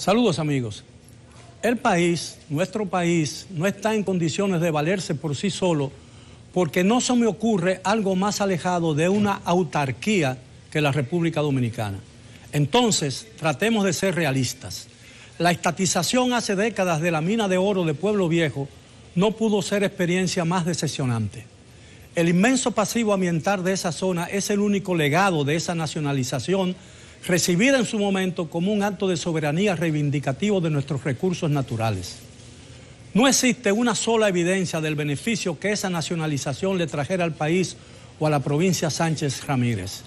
Saludos amigos. El país, nuestro país, no está en condiciones de valerse por sí solo porque no se me ocurre algo más alejado de una autarquía que la República Dominicana. Entonces, tratemos de ser realistas. La estatización hace décadas de la mina de oro de Pueblo Viejo no pudo ser experiencia más decepcionante. El inmenso pasivo ambiental de esa zona es el único legado de esa nacionalización recibida en su momento como un acto de soberanía reivindicativo de nuestros recursos naturales. No existe una sola evidencia del beneficio que esa nacionalización le trajera al país o a la provincia Sánchez Ramírez.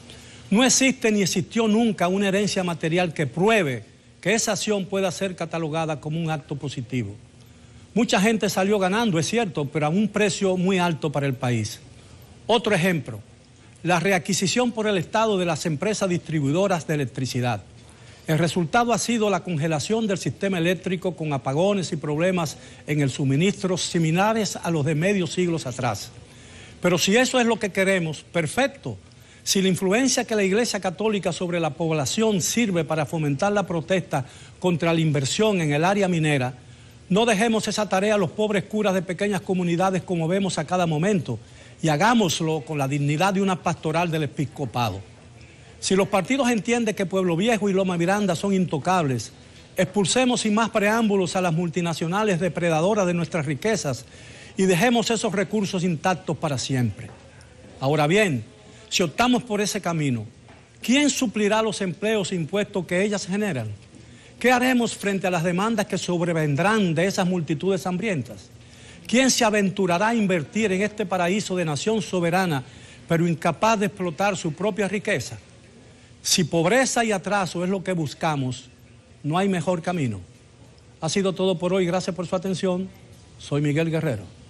No existe ni existió nunca una herencia material que pruebe que esa acción pueda ser catalogada como un acto positivo. Mucha gente salió ganando, es cierto, pero a un precio muy alto para el país. Otro ejemplo, la reacquisición por el Estado de las empresas distribuidoras de electricidad. El resultado ha sido la congelación del sistema eléctrico con apagones y problemas en el suministro similares a los de medio siglos atrás. Pero si eso es lo que queremos, perfecto. Si la influencia que la Iglesia Católica sobre la población sirve para fomentar la protesta contra la inversión en el área minera, no dejemos esa tarea a los pobres curas de pequeñas comunidades como vemos a cada momento y hagámoslo con la dignidad de una pastoral del episcopado. Si los partidos entienden que Pueblo Viejo y Loma Miranda son intocables, expulsemos sin más preámbulos a las multinacionales depredadoras de nuestras riquezas y dejemos esos recursos intactos para siempre. Ahora bien, si optamos por ese camino, ¿quién suplirá los empleos e impuestos que ellas generan? ¿Qué haremos frente a las demandas que sobrevendrán de esas multitudes hambrientas? ¿Quién se aventurará a invertir en este paraíso de nación soberana, pero incapaz de explotar su propia riqueza? Si pobreza y atraso es lo que buscamos, no hay mejor camino. Ha sido todo por hoy. Gracias por su atención. Soy Miguel Guerrero.